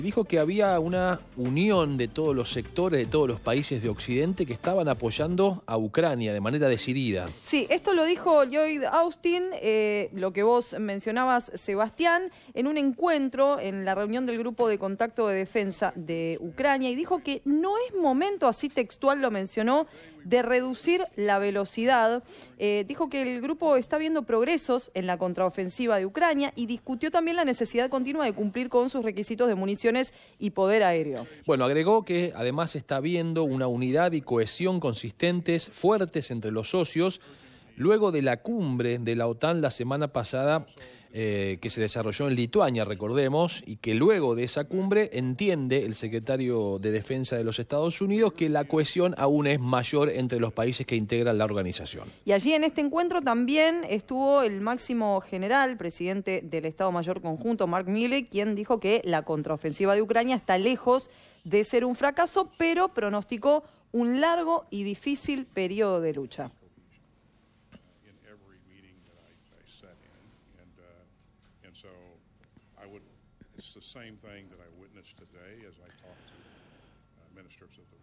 Dijo que había una unión de todos los sectores, de todos los países de Occidente que estaban apoyando a Ucrania de manera decidida. Sí, esto lo dijo Lloyd Austin, eh, lo que vos mencionabas, Sebastián, en un encuentro en la reunión del Grupo de Contacto de Defensa de Ucrania y dijo que no es momento, así textual lo mencionó, de reducir la velocidad. Eh, dijo que el grupo está viendo progresos en la contraofensiva de Ucrania y discutió también la necesidad continua de cumplir con sus requisitos de munición y poder aéreo. Bueno, agregó que además está habiendo una unidad y cohesión consistentes, fuertes entre los socios, luego de la cumbre de la OTAN la semana pasada eh, que se desarrolló en Lituania, recordemos, y que luego de esa cumbre entiende el secretario de Defensa de los Estados Unidos que la cohesión aún es mayor entre los países que integran la organización. Y allí en este encuentro también estuvo el máximo general, presidente del Estado Mayor Conjunto, Mark Milley, quien dijo que la contraofensiva de Ucrania está lejos de ser un fracaso, pero pronosticó un largo y difícil periodo de lucha. And so I would, it's the same thing that I witnessed today as I talked to uh, ministers of the